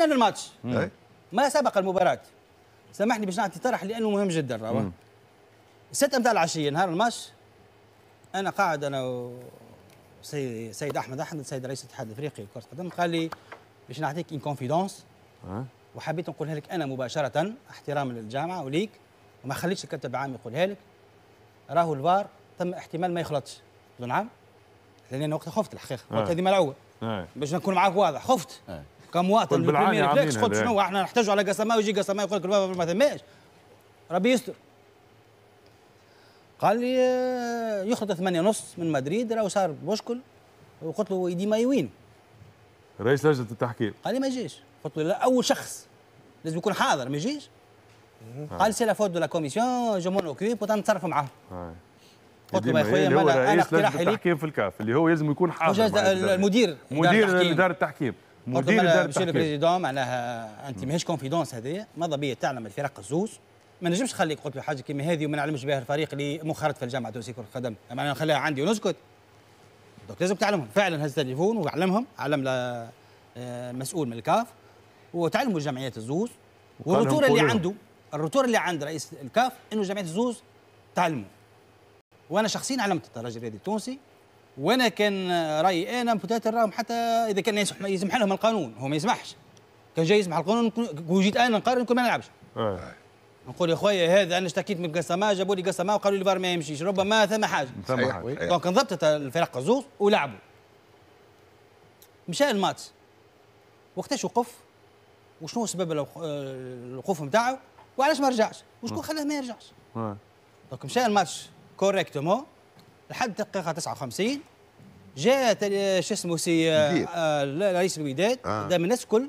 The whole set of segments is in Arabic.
شفنا الماتش إيه. ما سبق المباراه سامحني باش نعطي طرح لانه مهم جدا راهو ست امتاع العشيه نهار الماتش انا قاعد انا سيد سيد احمد احمد سيد رئيس الاتحاد الافريقي لكره القدم قال لي باش نعطيك ان كونفيدونس وحبيت نقولها لك انا مباشره احتراما للجامعه وليك وما خليتش الكاتب العام يقولها لك راهو الفار تم احتمال ما يخلطش نعم لان انا وقتها خفت الحقيقه وقت هذه ملعوبه باش نكون معاك واضح خفت إيه. كم وقت البريمير فليكس قلت شنو احنا نحتاجوا على قسماوي يجي قسماوي يقول لك ما ثماش ربي يستر قال لي آه، يخرج ثمانية ونص من مدريد راهو صار مشكل وقلت له يدي ما يوين رئيس لجنة التحكيم قال لي ما يجيش قلت له لا أول شخص لازم يكون حاضر ما يجيش قال سي لا فوت دو لا كوميسيون جو مون اوكيب وتنتصرف معاه قلت له يا خويا انا اقتراحي ليك التحكيم في الكاف اللي هو لازم يكون حاضر المدير مدير اداره التحكيم مدير دار التحكيم البريزيدون معناها انت ماهيش كونفيدونس هذه ماذا بيا تعلم الفرق الزوز ما نجمش نخليك قلت له حاجه كيما هذه وما نعلمش بها الفريق اللي مخرط في الجامعه التونسيه كره القدم معناها يعني نخليها عندي ونسكت دونك لازم تعلمهم فعلا هز التليفون وعلمهم علم آه، مسؤول من الكاف وتعلموا جمعيات الزوز والرتوره اللي عنده الرتوره اللي عند رئيس الكاف انه جمعيه الزوز تعلموا وانا شخصيا علمت الترجي الرياضي التونسي وانا كان رايي انا بوتات الراهم حتى اذا كان يسمح, يسمح لهم القانون هو ما يسمحش كان جاي يسمح القانون وجيت انا نقرر نكون ما نلعبش آه. نقول يا خويا هذا انا اشتكيت من قسما جابوا لي قسما وقالوا لي فار ما يمشيش ربما ثم حاجه ثم حاجه دونك انضبطت الفرق زوز ولعبوا مشى الماتش وقتاش وقف وشنو سبب الوقوف نتاعو وعلاش ما رجعش وشكون خلاه ما يرجعش آه. دونك مشى الماتش كوريكتومون لحد الدقيقه 59 جاء شو اسمه سي آه، رئيس آه، الوداد آه. قدام من الناس الكل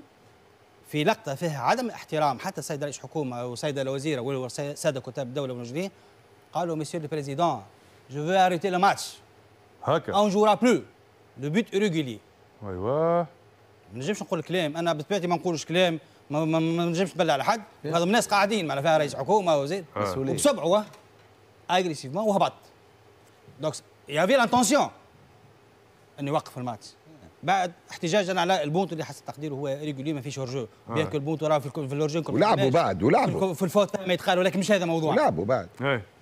في لقطه فيها عدم احترام حتى السيد رئيس حكومه والسيد الوزير والسادة كتاب الدوله والمجرمين قالوا مسيو لو بريزيدون جو فو اريتي لو ماتش هكا اون جورا بلو لو بيت اوريغولي ايوا ما نجمش نقول كلام انا بطبيعتي ما نقولش كلام ما, ما, ما نجمش نبلع على حد هذو الناس قاعدين معناها فيها رئيس حكومه وزير وسبعوا اجريسيفمون وهبط دونك في لانتونسيون اني وقف الماتش بعد احتجاجا على البونتو اللي حسب تقديره هو ريغولي ما فيش هورجو آه. بيان البونتو راه في الهورجو ولعبوا بعد ولعبوا في الفوت ما يتقال ولكن مش هذا موضوع لعبوا بعد إيه.